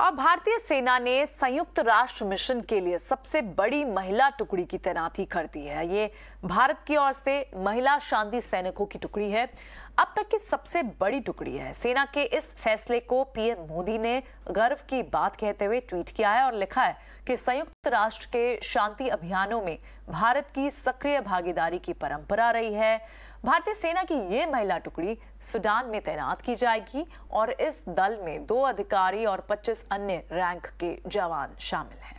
और भारतीय सेना ने संयुक्त राष्ट्र मिशन के लिए सबसे बड़ी महिला टुकड़ी की तैनाती कर दी है ये भारत की ओर से महिला शांति सैनिकों की टुकड़ी है अब तक की सबसे बड़ी टुकड़ी है सेना के इस फैसले को पीएम मोदी ने गर्व की बात कहते हुए ट्वीट किया है और लिखा है कि संयुक्त राष्ट्र के शांति अभियानों में भारत की सक्रिय भागीदारी की परंपरा रही है भारतीय सेना की ये महिला टुकड़ी सुडान में तैनात की जाएगी और इस दल में दो अधिकारी और 25 अन्य रैंक के जवान शामिल हैं